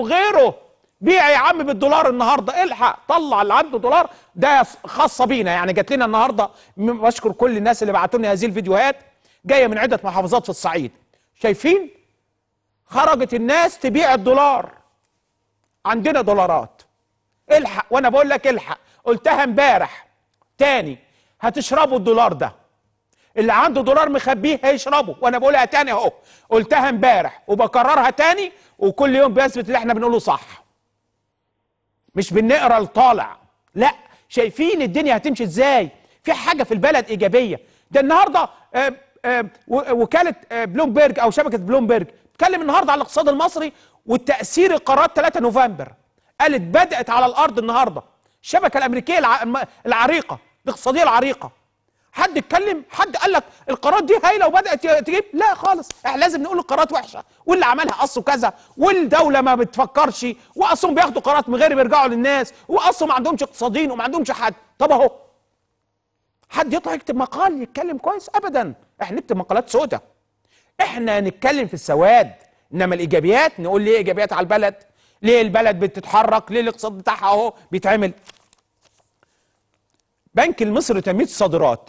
حقه غيره بيع يا عم بالدولار النهارده الحق طلع اللي عنده دولار ده خاصه بينا يعني جات لنا النهارده بشكر كل الناس اللي بعتوا هذه الفيديوهات جايه من عده محافظات في الصعيد شايفين خرجت الناس تبيع الدولار عندنا دولارات الحق وانا بقول لك الحق قلتها امبارح تاني هتشربوا الدولار ده اللي عنده دولار مخبيه هيشربه وانا بقولها تاني اهو قلتها امبارح وبكررها تاني وكل يوم بيثبت اللي احنا بنقوله صح مش بنقرا الطالع لا شايفين الدنيا هتمشي ازاي في حاجه في البلد ايجابيه ده النهارده آه، آه، وكاله آه، بلومبرج او شبكه بلومبرج اتكلم النهارده على الاقتصاد المصري والتاثير القرارات 3 نوفمبر قالت بدات على الارض النهارده الشبكه الامريكيه العريقه الاقتصاديه العريقه حد اتكلم حد قال لك القرارات دي هايله وبدات تجيب لا خالص احنا لازم نقول القرارات وحشه واللي عملها اصله كذا والدوله ما بتفكرش واصلهم بياخدوا قرارات من غير بيرجعوا للناس واصلهم ما عندهمش اقتصاديين وما عندهمش حد طب اهو حد يطلع يكتب مقال يتكلم كويس ابدا احنا نكتب مقالات سودة احنا نتكلم في السواد انما الايجابيات نقول ليه ايجابيات على البلد ليه البلد بتتحرك ليه الاقتصاد بتاعها اهو بيتعمل بنك المصري لتنميه الصادرات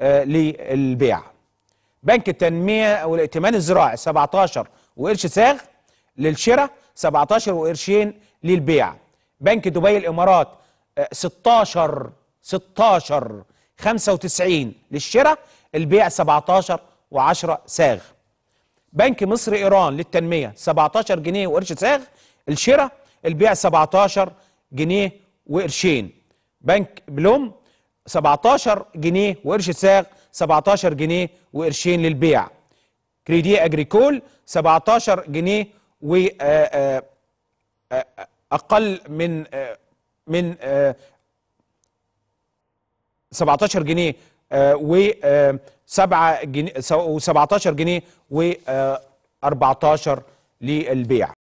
آه، للبيع بنك التنمية او الائتمان الزراعي 17 وقرش ساغ للشراء 17 وقرشين للبيع بنك دبي الإمارات 16 16 95 للشراء البيع 17 و10 ساغ بنك مصر إيران للتنمية 17 جنيه وقرش ساغ الشراء البيع 17 جنيه وقرشين بنك بلوم 17 جنيه وقرش ساغ 17 جنيه وقرشين للبيع كريدي اجريكول 17 جنيه و آه، آه، آه، اقل من من 17 جنيه و 7 جنيه و17 جنيه و 14 للبيع